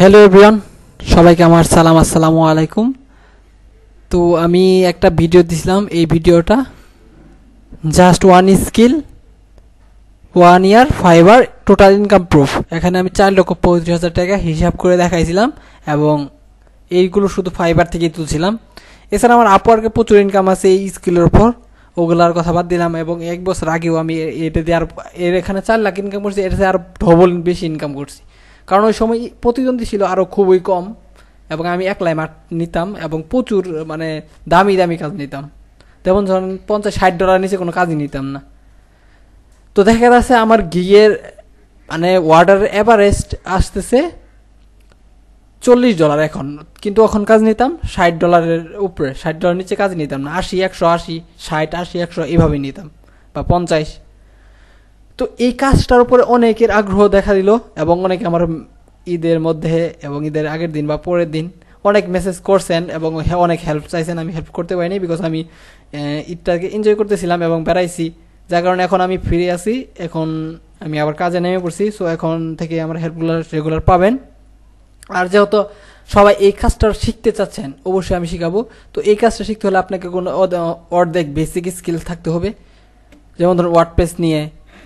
hello everyone সবাইকে আমার সালাম আসসালামু আলাইকুম তো আমি একটা ভিডিও দিছিলাম এই ভিডিওটা just one skill one year Fiverr total income proof এখানে আমি চার লক্ষ পঁয়ত্রিশ হাজার টাকা হিসাব করে দেখাইছিলাম এবং এইগুলো শুধু ফাইবার থেকেই তুলছিলাম এছাড়া আমার আপওয়ার্কে প্রচুর ইনকাম আছে এই স্কিলের ওপর ওগুলার কথা বাদ দিলাম এবং এক বছর আগেও আমি এটা দিয়ে আর এর এখানে চার লাখ ইনকাম করছি এটাতে আর ডবল বেশি ইনকাম করছি কারণ ওই সময় প্রতিদ্বন্দ্বী ছিল আরও খুবই কম এবং আমি একলাই মাঠ নিতাম এবং প্রচুর মানে দামি দামি কাজ নিতাম তেমন ধরেন পঞ্চাশ ষাট ডলার নিচে কোনো কাজই নিতাম না তো দেখা যাচ্ছে আমার গিয়ের মানে ওয়ার্ডার এভারেস্ট আসতেছে চল্লিশ ডলার এখন কিন্তু এখন কাজ নিতাম ষাট ডলারের উপরে ষাট ডলার নিচে কাজ নিতাম না আশি একশো আশি ষাট আশি একশো এইভাবে নিতাম বা পঞ্চাশ তো এই কাজটার উপরে অনেকের আগ্রহ দেখা দিল এবং অনেকে আমার ঈদের মধ্যে এবং ঈদের আগের দিন বা পরের দিন অনেক মেসেজ করছেন এবং অনেক হেল্প চাইছেন আমি হেল্প করতে পারিনি বিকজ আমি ঈদটাকে এনজয় করতেছিলাম এবং বেড়াইছি যার কারণে এখন আমি ফিরে আছি এখন আমি আবার কাজে নেমে পড়ছি সো এখন থেকে আমার হেল্পগুলো রেগুলার পাবেন আর যেহেতু সবাই এই কাজটা শিখতে চাচ্ছেন অবশ্যই আমি শেখাবো তো এই কাজটা শিখতে হলে আপনাকে কোনো অর্ধেক বেসিক স্কিল থাকতে হবে যেমন ধরুন ওয়ার্ড পেজ নিয়ে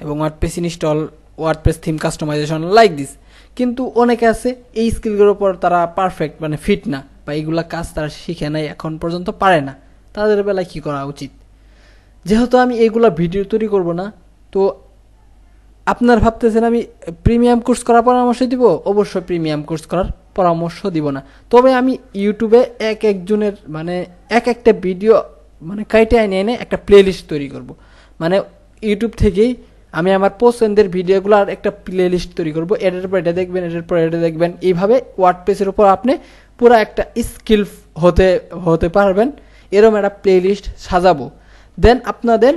এবং WordPress install WordPress theme customization like this কিন্তু অনেকে আছে এই স্কিলগুলোর উপর তারা পারফেক্ট মানে ফিট না বা এইগুলো কাজ তারা শিখে নাই এখন পর্যন্ত পারে না তাদের বেলায় কী করা উচিত যেহেতু আমি এইগুলা ভিডিও তৈরি করব না তো আপনার ভাবতেছেন আমি প্রিমিয়াম কোর্স করার পরামর্শ দিব অবশ্যই প্রিমিয়াম কোর্স করার পরামর্শ দিব না তবে আমি ইউটিউবে এক একজনের মানে এক একটা ভিডিও মানে কাইটে আইনে এনে একটা প্লেলিস্ট তৈরি করব মানে ইউটিউব থেকেই আমি আমার পছন্দের আর একটা প্লে লিস্ট তৈরি করবো এটার পর এটা দেখবেন এটার পর এটা দেখবেন এইভাবে ওয়ার্ড পেসের উপর আপনি পুরো একটা স্কিল হতে হতে পারবেন এরম একটা প্লে লিস্ট সাজাবো দেন আপনাদের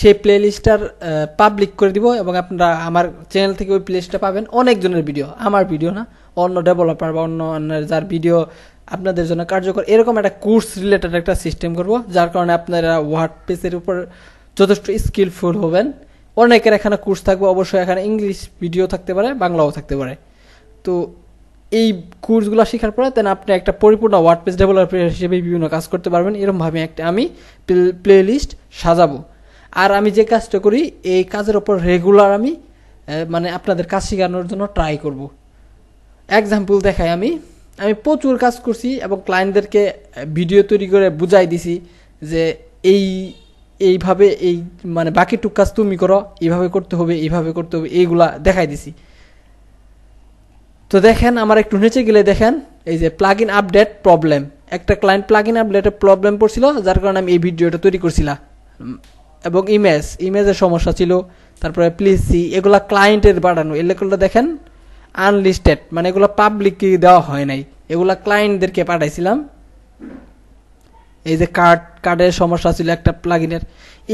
সেই প্লে লিস্টটার পাবলিক করে দিব এবং আপনারা আমার চ্যানেল থেকে ওই প্লে লিস্টটা পাবেন অনেকজনের ভিডিও আমার ভিডিও না অন্য ডেভেলপার বা অন্য অন্য যার ভিডিও আপনাদের জন্য কার্যকর এরকম একটা কোর্স রিলেটেড একটা সিস্টেম করব যার কারণে আপনারা হোয়াটপেসের উপর যথেষ্ট স্কিলফুল হবেন অনেকের এখানে কোর্স থাকবে অবশ্যই এখানে ইংলিশ ভিডিও থাকতে পারে বাংলাও থাকতে পারে তো এই কোর্সগুলো শেখার পরে দেন আপনি একটা পরিপূর্ণ ওয়ার্ড পেজ ডেভেলপার হিসেবে বিভিন্ন কাজ করতে পারবেন এরমভাবে একটা আমি প্লে লিস্ট সাজাবো আর আমি যে কাজটা করি এই কাজের ওপর রেগুলার আমি মানে আপনাদের কাজ শেখানোর জন্য ট্রাই করব এক্সাম্পল দেখাই আমি আমি প্রচুর কাজ করছি এবং ক্লায়েন্টদেরকে ভিডিও তৈরি করে বুঝাই দিছি যে এই এইভাবে এই মানে বাকি টুক কাজ তুমি করো এইভাবে করতে হবে এইভাবে করতে হবে এইগুলা দেখাই দিছি তো দেখেন আমার একটু নিচে গেলে দেখেন এই যে প্লাগ ইন আপডেট প্রবলেম একটা ক্লায়েন্ট প্লাগ ইন আপডেটের প্রবলেম পড়ছিল যার কারণে আমি এই ভিডিওটা তৈরি করছিলাম এবং ইমেজ ইমেজের সমস্যা ছিল তারপরে প্লিসি এগুলা ক্লায়েন্টের বাড়ানো এগুলো দেখেন আনলিস্টেড মানে এগুলো পাবলিককে দেওয়া হয় নাই এগুলা ক্লায়েন্টদেরকে পাঠাইছিলাম এই যে কার্ড কার্ডের সমস্যা ছিল একটা প্লাগিনের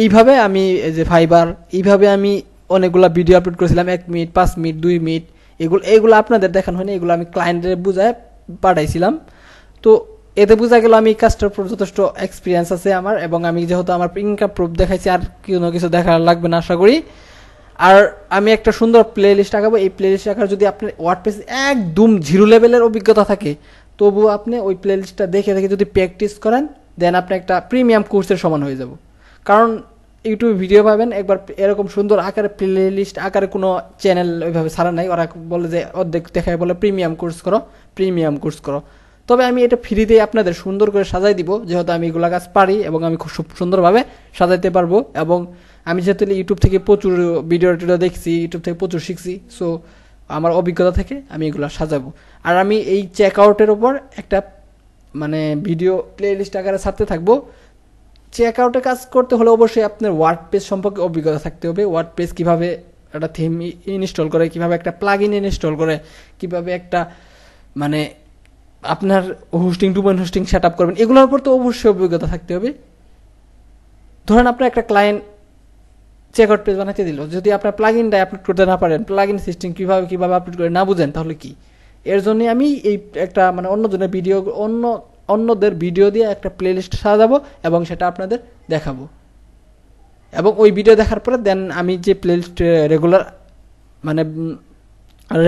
এইভাবে আমি এই যে ফাইবার এইভাবে আমি অনেকগুলো ভিডিও আপলোড করেছিলাম এক মিনিট পাঁচ মিনিট দুই মিনিট এগুলো এগুলো আপনাদের দেখানো হয়নি এগুলো আমি ক্লায়েন্টের বুঝায় পাঠাইছিলাম তো এতে বোঝা গেল আমি কাজটার যথেষ্ট এক্সপিরিয়েন্স আছে আমার এবং আমি যেহেতু আমার ইনকাম প্রুফ দেখাইছি আর কোনো কিছু দেখার লাগবে না আশা করি আর আমি একটা সুন্দর প্লে লিস্ট আঁকাবো এই প্লে লিস্ট আঁকার যদি আপনার ওয়ার্ডপ্রেস একদম জিরো লেভেলের অভিজ্ঞতা থাকে তবুও আপনি ওই প্লে লিস্টটা দেখে দেখে যদি প্র্যাকটিস করেন দেন আপনি একটা প্রিমিয়াম কোর্সের সমান হয়ে যাব কারণ ইউটিউবে ভিডিও পাবেন একবার এরকম সুন্দর আকারে প্লে লিস্ট আকারে কোনো চ্যানেল ওইভাবে ছাড়া নাই ওরা বলে যে অর্ধেক দেখায় বলে প্রিমিয়াম কোর্স করো প্রিমিয়াম কোর্স করো তবে আমি এটা ফ্রিতে আপনাদের সুন্দর করে সাজাই দিব যেহেতু আমি এগুলা কাজ পারি এবং আমি খুব সুন্দরভাবে সাজাইতে পারবো এবং আমি যেহেতু ইউটিউব থেকে প্রচুর ভিডিও টিডিও দেখছি ইউটিউব থেকে প্রচুর শিখছি সো আমার অভিজ্ঞতা থেকে আমি এগুলো সাজাবো আর আমি এই চেক আউটের ওপর একটা মানে ভিডিও প্লেলিস্ট আকারে ছাড়তে থাকবো চেক আউটে কাজ করতে হলে অবশ্যই আপনার ওয়ার্ড পেজ সম্পর্কে অভিজ্ঞতা থাকতে হবে ওয়ার্ড পেজ কীভাবে একটা থিম ইনস্টল করে কীভাবে একটা প্লাগ ইন ইনস্টল করে কীভাবে একটা মানে আপনার হোস্টিং ডুবেন হোস্টিং সেট আপ করবেন এগুলোর উপর তো অবশ্যই অভিজ্ঞতা থাকতে হবে ধরেন আপনার একটা ক্লায়েন্ট চেক আউট পেজ বানাতে দিল যদি আপনার প্লাগ ইনটা আপলোড করতে না পারেন প্লাগ ইন সিস্টেম কীভাবে কীভাবে আপলোড করে না বুঝেন তাহলে কী এর জন্য আমি এই একটা মানে অন্যজনের ভিডিও অন্য অন্যদের ভিডিও দিয়ে একটা প্লেলিস্ট সাজাবো এবং সেটা আপনাদের দেখাবো এবং ওই ভিডিও দেখার পরে দেন আমি যে প্লেলিস্ট রেগুলার মানে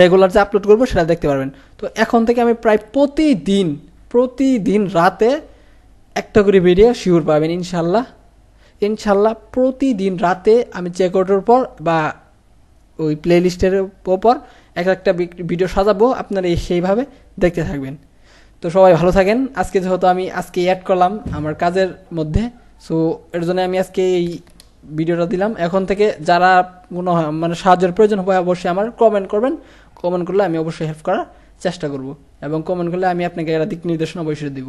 রেগুলার যে আপলোড করবো সেটা দেখতে পারবেন তো এখন থেকে আমি প্রায় প্রতিদিন প্রতিদিন রাতে একটা করে ভিডিও শিওর পাবেন ইনশাল্লাহ ইনশাল্লাহ প্রতিদিন রাতে আমি চেক আউটের পর বা ওই প্লেলিস্টের ওপর এক একটা ভিডিও সাজাবো আপনারা সেইভাবে দেখতে থাকবেন তো সবাই ভালো থাকেন আজকে যেহেতু আমি আজকে অ্যাড করলাম আমার কাজের মধ্যে সো এর জন্য আমি আজকে এই ভিডিওটা দিলাম এখন থেকে যারা মনে হয় মানে সাহায্যের প্রয়োজন হয় অবশ্যই আমার কমেন্ট করবেন কমেন্ট করলে আমি অবশ্যই হেল্প করার চেষ্টা করব এবং কমেন্ট করলে আমি আপনাকে একটা দিক নির্দেশনা অবশ্যই দিব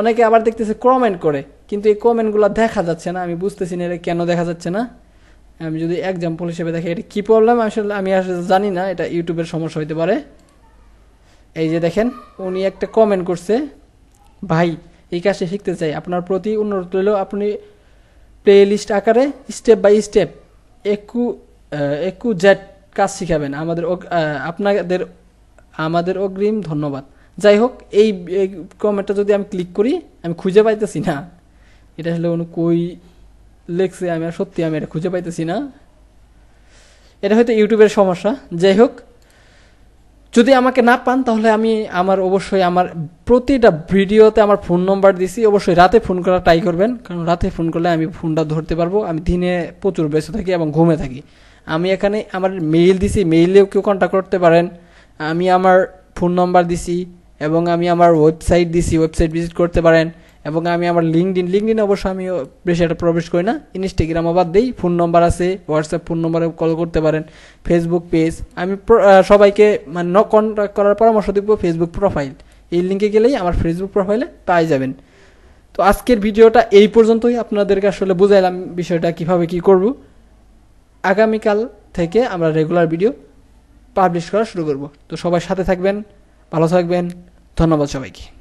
অনেকে আবার দেখতেছে কমেন্ট করে কিন্তু এই কমেন্টগুলো দেখা যাচ্ছে না আমি বুঝতেছি না এটা কেন দেখা যাচ্ছে না আমি যদি এক্সাম্পল হিসেবে দেখি এটা কী প্রবলেম আসলে আমি আসলে জানি না এটা ইউটিউবের সমস্যা হইতে পারে এই যে দেখেন উনি একটা কমেন্ট করছে ভাই এই কাজটা শিখতে চাই আপনার প্রতি অনুরোধ রইল আপনি প্লে লিস্ট আকারে স্টেপ বাই স্টেপ একু একু জ্যাট কাজ শিখাবেন আমাদের আপনাদের আমাদের অগ্রিম ধন্যবাদ যাই হোক এই কমেন্টটা যদি আমি ক্লিক করি আমি খুঁজে পাইতেছি না এটা আসলে উনি কই লেখছি আমি আর সত্যি আমি এটা খুঁজে পাইতেছি না এটা হয়তো ইউটিউবের সমস্যা যাই হোক যদি আমাকে না পান তাহলে আমি আমার অবশ্যই আমার প্রতিটা ভিডিওতে আমার ফোন নম্বর দিছি অবশ্যই রাতে ফোন করা ট্রাই করবেন কারণ রাতে ফোন করলে আমি ফোনটা ধরতে পারবো আমি দিনে প্রচুর ব্যস্ত থাকি এবং ঘুমে থাকি আমি এখানে আমার মেইল দিছি মেইলেও কেউ কন্ট্যাক্ট করতে পারেন আমি আমার ফোন নম্বর দিছি এবং আমি আমার ওয়েবসাইট দিছি ওয়েবসাইট ভিজিট করতে পারেন এবং আমি আমার লিঙ্কড ইন লিঙ্কড ইন অবশ্য আমি বেশি একটা প্রবেশ করি না ইনস্টাগ্রাম আবার দিই ফোন নম্বর আছে হোয়াটসঅ্যাপ ফোন নম্বরে কল করতে পারেন ফেসবুক পেজ আমি সবাইকে মানে ন কন্ট্যাক্ট করার পরামর্শ দিব ফেসবুক প্রোফাইল এই লিঙ্কে গেলেই আমার ফেসবুক প্রোফাইলে পাই যাবেন তো আজকের ভিডিওটা এই পর্যন্তই আপনাদেরকে আসলে বুঝাইলাম বিষয়টা কিভাবে কি করব আগামীকাল থেকে আমরা রেগুলার ভিডিও পাবলিশ করা শুরু করব তো সবাই সাথে থাকবেন ভালো থাকবেন ধন্যবাদ সবাইকে